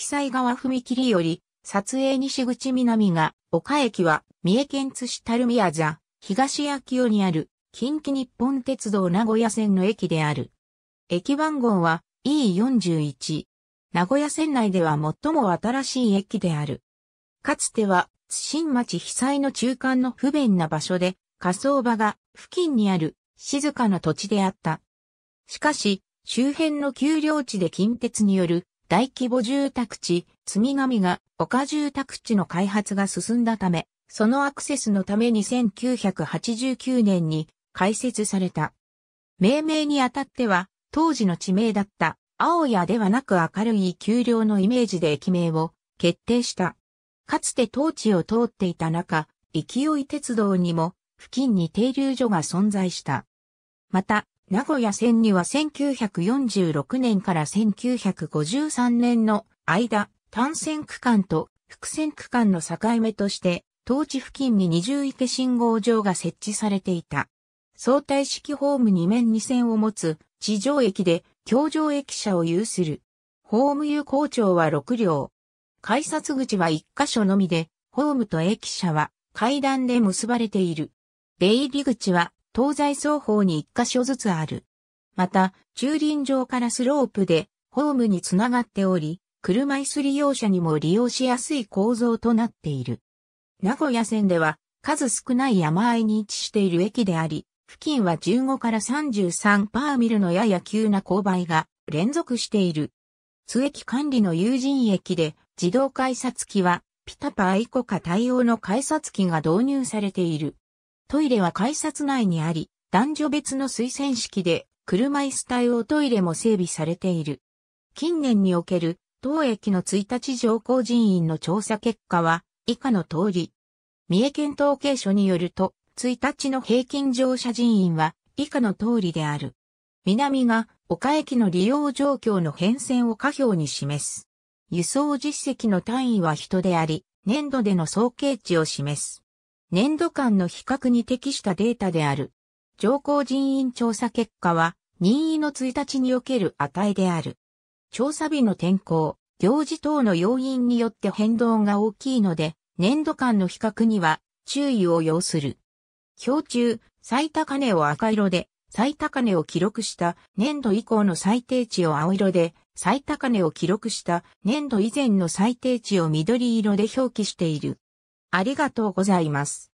被災側踏切より、撮影西口南が、岡駅は、三重県津市垂水座、東秋尾にある、近畿日本鉄道名古屋線の駅である。駅番号は E41。名古屋線内では最も新しい駅である。かつては、新町被災の中間の不便な場所で、火葬場が付近にある静かな土地であった。しかし、周辺の丘陵地で近鉄による大規模住宅地、積み紙が丘住宅地の開発が進んだため、そのアクセスのために1989年に開設された。命名にあたっては、当時の地名だった青屋ではなく明るい丘陵のイメージで駅名を決定した。かつて当地を通っていた中、勢い鉄道にも付近に停留所が存在した。また、名古屋線には1946年から1953年の間、単線区間と複線区間の境目として、当地付近に二重池信号場が設置されていた。相対式ホーム2面2線を持つ地上駅で橋上駅舎を有する。ホーム有効長は6両。改札口は1箇所のみで、ホームと駅舎は階段で結ばれている。出入り口は東西双方に一箇所ずつある。また、駐輪場からスロープでホームにつながっており、車椅子利用者にも利用しやすい構造となっている。名古屋線では数少ない山あいに位置している駅であり、付近は15から33パーミルのやや急な勾配が連続している。津駅管理の有人駅で自動改札機はピタパアイコカ対応の改札機が導入されている。トイレは改札内にあり、男女別の推薦式で車椅子対応トイレも整備されている。近年における当駅の1日乗降人員の調査結果は以下の通り。三重県統計所によると、1日の平均乗車人員は以下の通りである。南が岡駅の利用状況の変遷を下表に示す。輸送実績の単位は人であり、年度での総計値を示す。年度間の比較に適したデータである。上皇人員調査結果は、任意の1日における値である。調査日の天候、行事等の要因によって変動が大きいので、年度間の比較には注意を要する。表中、最高値を赤色で、最高値を記録した年度以降の最低値を青色で、最高値を記録した年度以前の最低値を緑色で表記している。ありがとうございます。